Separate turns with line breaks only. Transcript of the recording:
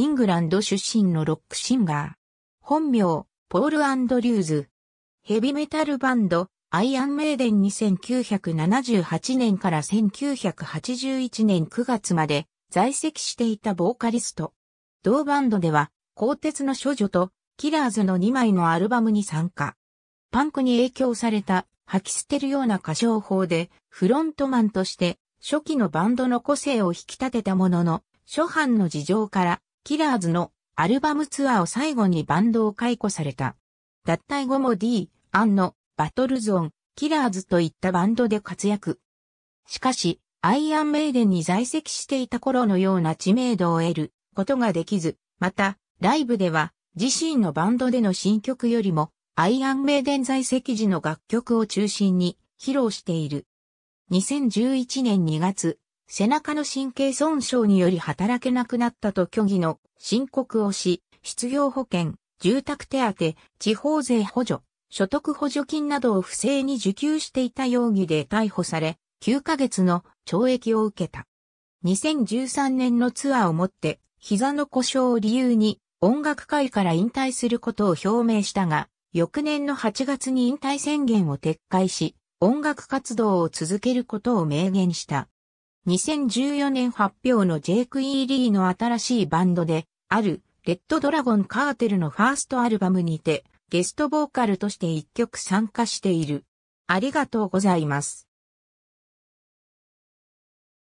イングランド出身のロックシンガー。本名、ポール・アンドリューズ。ヘビメタルバンド、アイアン・メイデン2 1978年から1981年9月まで在籍していたボーカリスト。同バンドでは、鋼鉄の処女と、キラーズの2枚のアルバムに参加。パンクに影響された、吐き捨てるような歌唱法で、フロントマンとして、初期のバンドの個性を引き立てたものの、初版の事情から、キラーズのアルバムツアーを最後にバンドを解雇された。脱退後も D、アンのバトルゾーン、キラーズといったバンドで活躍。しかし、アイアンメイデンに在籍していた頃のような知名度を得ることができず、また、ライブでは自身のバンドでの新曲よりも、アイアンメイデン在籍時の楽曲を中心に披露している。2011年2月、背中の神経損傷により働けなくなったと虚偽の申告をし、失業保険、住宅手当、地方税補助、所得補助金などを不正に受給していた容疑で逮捕され、9ヶ月の懲役を受けた。2013年のツアーをもって、膝の故障を理由に音楽界から引退することを表明したが、翌年の8月に引退宣言を撤回し、音楽活動を続けることを明言した。2014年発表のジェイク・イー・リーの新しいバンドで、ある、レッドドラゴン・カーテルのファーストアルバムにて、ゲストボーカルとして一曲参加している。ありがとうございます。